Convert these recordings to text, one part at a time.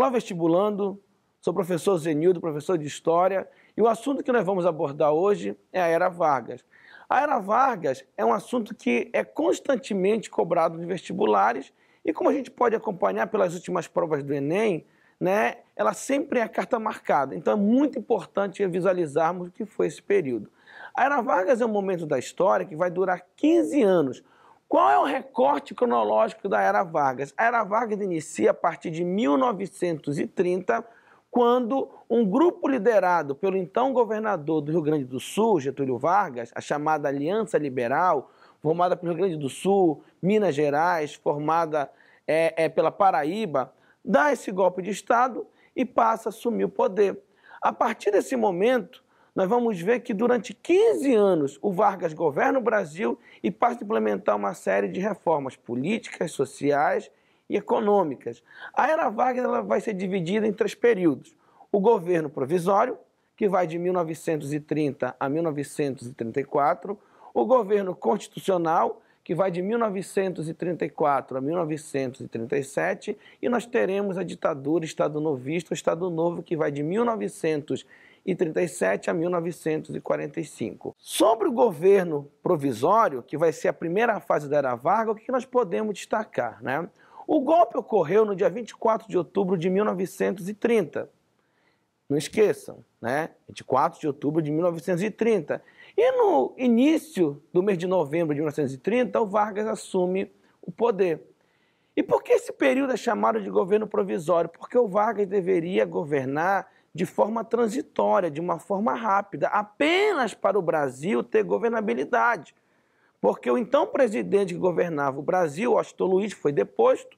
Olá, vestibulando. Sou professor Zenildo, professor de História, e o assunto que nós vamos abordar hoje é a Era Vargas. A Era Vargas é um assunto que é constantemente cobrado de vestibulares, e como a gente pode acompanhar pelas últimas provas do Enem, né, ela sempre é a carta marcada. Então é muito importante visualizarmos o que foi esse período. A Era Vargas é um momento da história que vai durar 15 anos, qual é o recorte cronológico da Era Vargas? A Era Vargas inicia a partir de 1930, quando um grupo liderado pelo então governador do Rio Grande do Sul, Getúlio Vargas, a chamada Aliança Liberal, formada pelo Rio Grande do Sul, Minas Gerais, formada é, é, pela Paraíba, dá esse golpe de Estado e passa a assumir o poder. A partir desse momento, nós vamos ver que durante 15 anos o Vargas governa o Brasil e passa a implementar uma série de reformas políticas, sociais e econômicas. A era Vargas ela vai ser dividida em três períodos: o governo provisório, que vai de 1930 a 1934, o governo constitucional, que vai de 1934 a 1937, e nós teremos a ditadura Estado Novista, o Estado Novo, que vai de 1937 1937 a 1945. Sobre o governo provisório, que vai ser a primeira fase da Era Varga, o que nós podemos destacar? Né? O golpe ocorreu no dia 24 de outubro de 1930. Não esqueçam, né? 24 de outubro de 1930. E no início do mês de novembro de 1930, o Vargas assume o poder. E por que esse período é chamado de governo provisório? Porque o Vargas deveria governar de forma transitória, de uma forma rápida, apenas para o Brasil ter governabilidade. Porque o então presidente que governava o Brasil, Washington Luiz, foi deposto,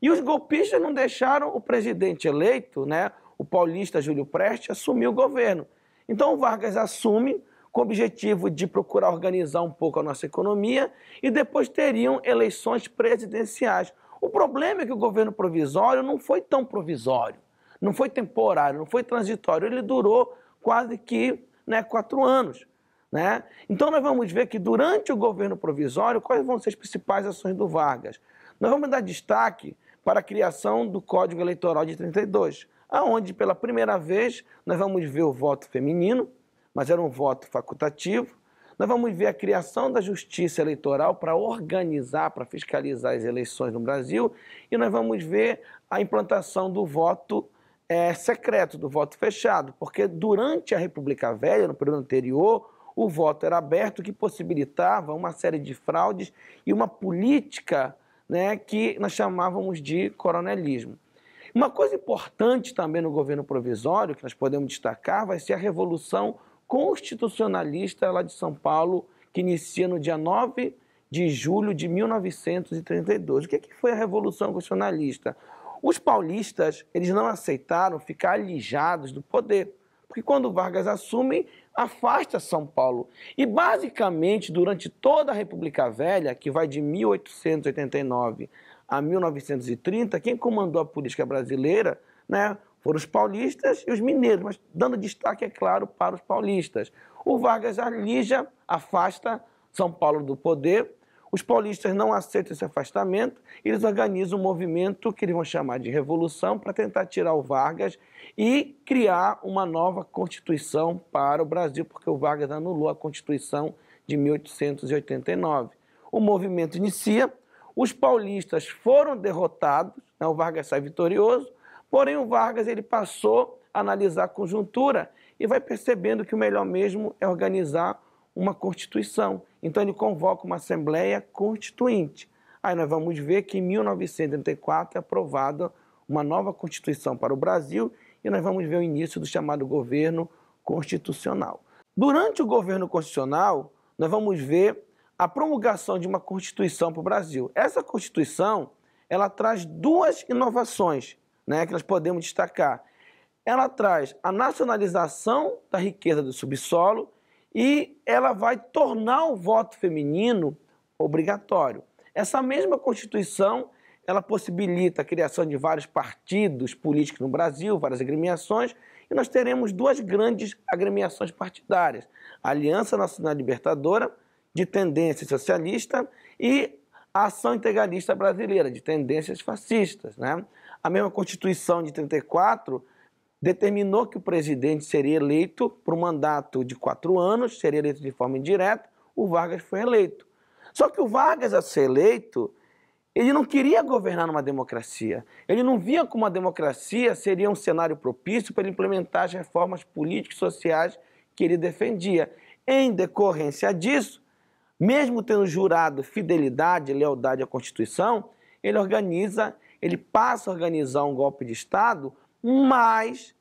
e os golpistas não deixaram o presidente eleito, né, o paulista Júlio Preste, assumir o governo. Então o Vargas assume com o objetivo de procurar organizar um pouco a nossa economia e depois teriam eleições presidenciais. O problema é que o governo provisório não foi tão provisório não foi temporário, não foi transitório, ele durou quase que né, quatro anos. Né? Então, nós vamos ver que durante o governo provisório, quais vão ser as principais ações do Vargas? Nós vamos dar destaque para a criação do Código Eleitoral de 32, aonde pela primeira vez nós vamos ver o voto feminino, mas era um voto facultativo. Nós vamos ver a criação da Justiça Eleitoral para organizar, para fiscalizar as eleições no Brasil, e nós vamos ver a implantação do voto é, secreto, do voto fechado, porque durante a República Velha, no período anterior, o voto era aberto, que possibilitava uma série de fraudes e uma política né, que nós chamávamos de coronelismo. Uma coisa importante também no governo provisório, que nós podemos destacar, vai ser a Revolução Constitucionalista lá de São Paulo, que inicia no dia 9 de julho de 1932. O que, é que foi a Revolução Constitucionalista? Os paulistas, eles não aceitaram ficar alijados do poder, porque quando Vargas assume, afasta São Paulo. E basicamente, durante toda a República Velha, que vai de 1889 a 1930, quem comandou a política brasileira, né, foram os paulistas e os mineiros, mas dando destaque, é claro, para os paulistas. O Vargas alija, afasta São Paulo do poder os paulistas não aceitam esse afastamento, eles organizam um movimento que eles vão chamar de revolução para tentar tirar o Vargas e criar uma nova Constituição para o Brasil, porque o Vargas anulou a Constituição de 1889. O movimento inicia, os paulistas foram derrotados, né? o Vargas sai vitorioso, porém o Vargas ele passou a analisar a conjuntura e vai percebendo que o melhor mesmo é organizar uma Constituição. Então ele convoca uma Assembleia Constituinte. Aí nós vamos ver que em 1984 é aprovada uma nova Constituição para o Brasil e nós vamos ver o início do chamado governo constitucional. Durante o governo constitucional, nós vamos ver a promulgação de uma Constituição para o Brasil. Essa Constituição, ela traz duas inovações né, que nós podemos destacar. Ela traz a nacionalização da riqueza do subsolo e ela vai tornar o voto feminino obrigatório. Essa mesma Constituição, ela possibilita a criação de vários partidos políticos no Brasil, várias agremiações, e nós teremos duas grandes agremiações partidárias: a Aliança Nacional Libertadora, de tendência socialista, e a Ação Integralista Brasileira, de tendências fascistas, né? A mesma Constituição de 34 determinou que o presidente seria eleito para um mandato de quatro anos, seria eleito de forma indireta, o Vargas foi eleito. Só que o Vargas, a ser eleito, ele não queria governar numa democracia. Ele não via como a democracia seria um cenário propício para ele implementar as reformas políticas e sociais que ele defendia. Em decorrência disso, mesmo tendo jurado fidelidade e lealdade à Constituição, ele organiza, ele passa a organizar um golpe de Estado mas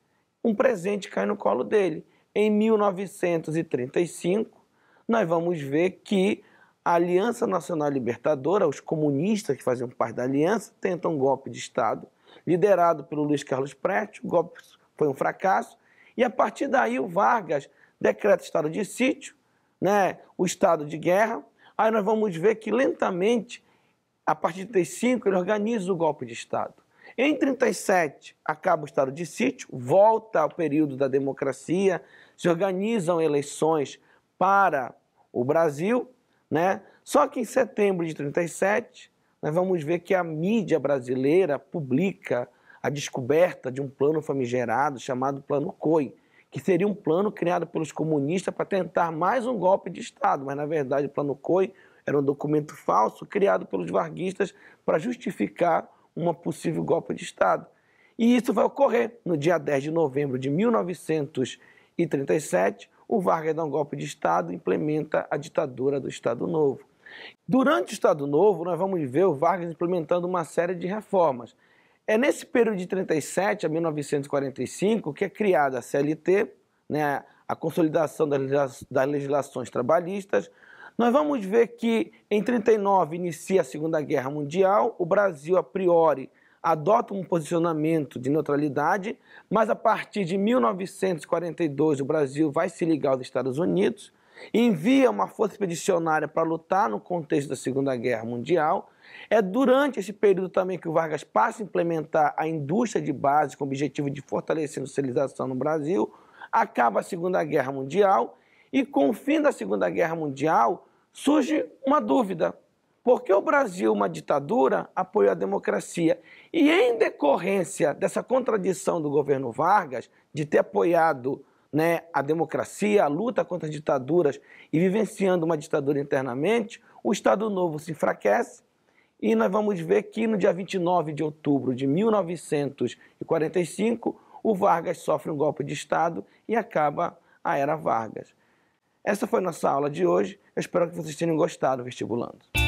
um presente cai no colo dele. Em 1935, nós vamos ver que a Aliança Nacional Libertadora, os comunistas que faziam parte da aliança, tentam um golpe de Estado, liderado pelo Luiz Carlos Prestes. O golpe foi um fracasso. E a partir daí, o Vargas decreta estado de sítio, né, o estado de guerra. Aí nós vamos ver que lentamente, a partir de 35, ele organiza o golpe de Estado. Em 37 acaba o estado de sítio, volta ao período da democracia, se organizam eleições para o Brasil, né? Só que em setembro de 37, nós né, vamos ver que a mídia brasileira publica a descoberta de um plano famigerado chamado Plano COI, que seria um plano criado pelos comunistas para tentar mais um golpe de Estado, mas na verdade o Plano COI era um documento falso criado pelos varguistas para justificar uma possível golpe de Estado. E isso vai ocorrer no dia 10 de novembro de 1937. O Vargas dá um golpe de Estado e implementa a ditadura do Estado Novo. Durante o Estado Novo, nós vamos ver o Vargas implementando uma série de reformas. É nesse período de 37 a 1945 que é criada a CLT, né, a consolidação das legislações trabalhistas, nós vamos ver que em 39 inicia a Segunda Guerra Mundial, o Brasil a priori adota um posicionamento de neutralidade, mas a partir de 1942 o Brasil vai se ligar aos Estados Unidos, envia uma força expedicionária para lutar no contexto da Segunda Guerra Mundial. É durante esse período também que o Vargas passa a implementar a indústria de base com o objetivo de fortalecer a industrialização no Brasil. Acaba a Segunda Guerra Mundial e com o fim da Segunda Guerra Mundial, surge uma dúvida. Por que o Brasil, é uma ditadura, apoiou a democracia? E em decorrência dessa contradição do governo Vargas, de ter apoiado né, a democracia, a luta contra as ditaduras e vivenciando uma ditadura internamente, o Estado Novo se enfraquece e nós vamos ver que no dia 29 de outubro de 1945, o Vargas sofre um golpe de Estado e acaba a era Vargas. Essa foi nossa aula de hoje. Eu espero que vocês tenham gostado, vestibulando.